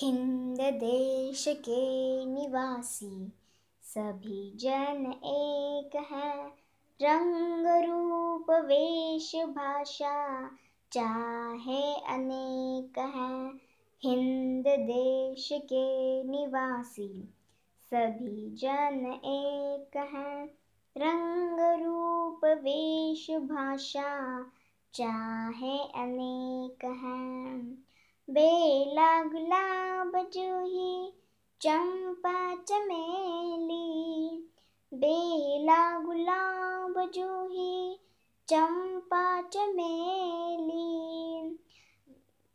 हिंद देश के निवासी सभी जन एक हैं रंग रूप वेश भाषा चाहे अनेक हैं हिंद देश के निवासी सभी जन एक हैं रंग रूप वेश भाषा चाहे अनेक हैं बे पीला गुलाब जूही चंपा चमेली बेला गुलाब जूही चंपा चमेली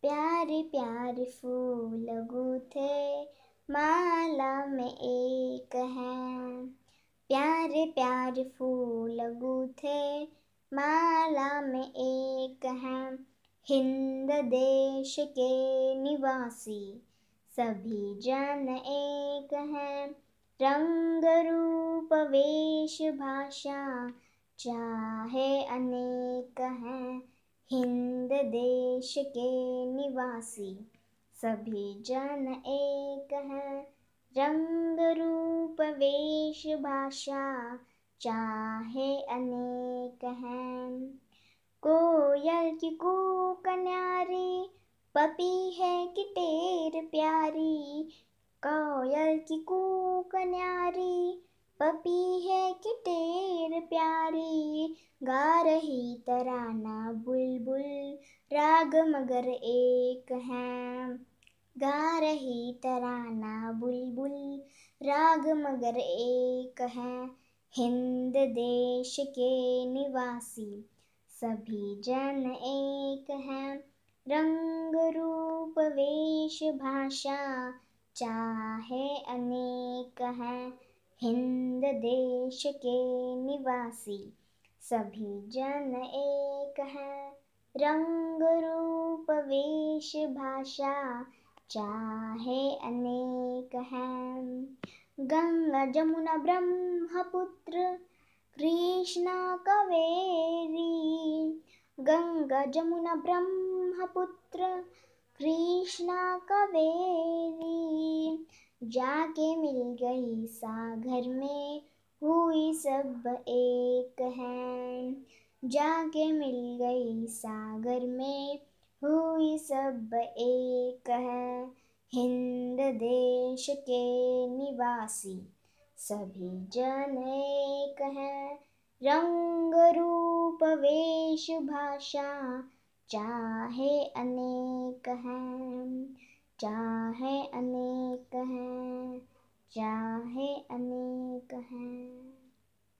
प्यारे प्यारे फूल गूथे माला में एक है प्यारे प्यारे फूल गूथे माला में एक है हिंद देश के निवासी सभी जन एक हैं रंग रूप वेश भाषा चाहे अनेक हैं हिंद देश के निवासी सभी जन एक हैं रंग रूप वेश भाषा चाहे अनेक हैं कोयल की कू कन्यारी पपी है कि टेर प्यारी कोयल की कू कन्यारी पपी है कि टेर प्यारी गा रही तराना बुलबुल राग मगर एक है गा रही तराना बुलबुल राग मगर एक है हिंद देश के निवासी सभी जन एक हैं रंग रूप वेश भाषा चाहे अनेक हैं हिंद देश के निवासी सभी जन एक हैं रंग रूप वेश भाषा चाहे अनेक हैं गंगा जमुना ब्रह्मपुत्र कृष्णा गंगा जमुना ब्रह्मपुत्र कृष्णा कवेरी जाके मिल गई सागर में हुई सब एक हैं जाके मिल गई सागर में हुई सब एक है हिंद देश के निवासी सभी जन एक हैं रंग रूप वेश भाषा चाहे अनेक हैं चाहे अनेक हैं चाहे अनेक हैं